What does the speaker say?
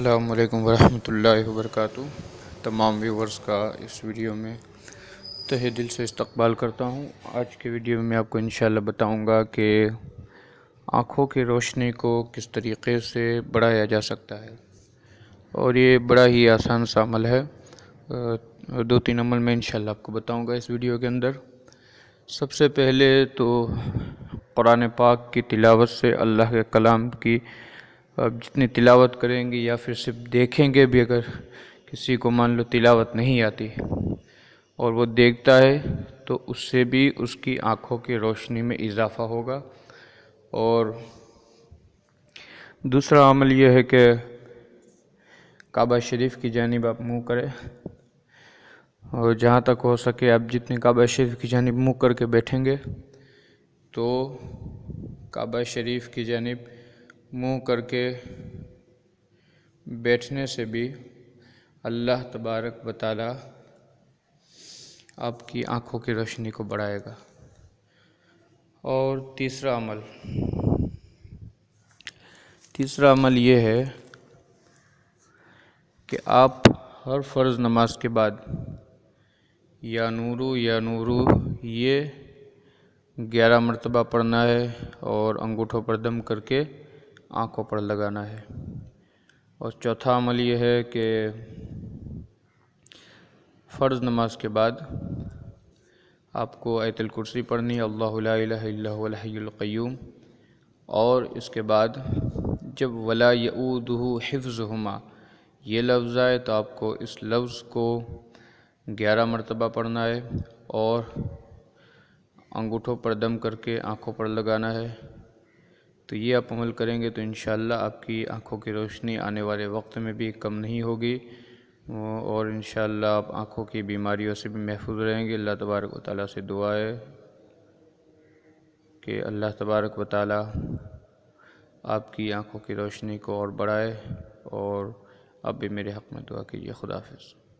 अल्लाम वरहमल वर्क तमाम व्यूवर्स का इस वीडियो में तहे दिल से इस्तबाल करता हूँ आज के वीडियो में आपको इन बताऊँगा कि आँखों की रोशनी को किस तरीके से बढ़ाया जा सकता है और ये बड़ा ही आसान सा अमल है दो तीन अमल में इन आपको बताऊँगा इस वीडियो के अंदर सबसे पहले तो कुरान पाक की तिलावत से अल्लाह के कलाम की आप जितनी तिलावत करेंगे या फिर सिर्फ देखेंगे भी अगर किसी को मान लो तिलावत नहीं आती और वो देखता है तो उससे भी उसकी आँखों की रोशनी में इजाफा होगा और दूसरा अमल यह है कि काबा शरीफ की जानब आप मुँह करें और जहाँ तक हो सके आप जितने काबा शरीफ की जानब मुँह करके बैठेंगे तो काबा शरीफ की जानब मुंह करके बैठने से भी अल्लाह तबारक बताला आपकी आँखों की रोशनी को बढ़ाएगा और तीसरा अमल तीसरा अमल ये है कि आप हर फ़र्ज़ नमाज के बाद या नूरू या नूरू ये ग्यारह मरतबा पढ़ना है और अंगूठों पर दम करके आँखों पर लगाना है और चौथा अमल ये है कि फ़र्ज़ नमाज के बाद आपको आयतल कुर्सी पढ़नी अल्लाम और इसके बाद जब वला यूदहू हम ये लफ्ज़ आए तो आपको इस लफ्ज़ को ग्यारह मरतबा पढ़ना है और अंगूठों पर दम करके आँखों पर लगाना है तो ये आप अमल करेंगे तो इन आपकी आँखों की रोशनी आने वाले वक्त में भी कम नहीं होगी और इन आप आँखों की बीमारियों से भी महफूज रहेंगे अल्लाह तबारक वाली से दुआ है कि अल्लाह तबारक वाली आपकी आँखों की रोशनी को और बढ़ाए और अब भी मेरे हक़ में दुआ कीजिए खुदाफिज़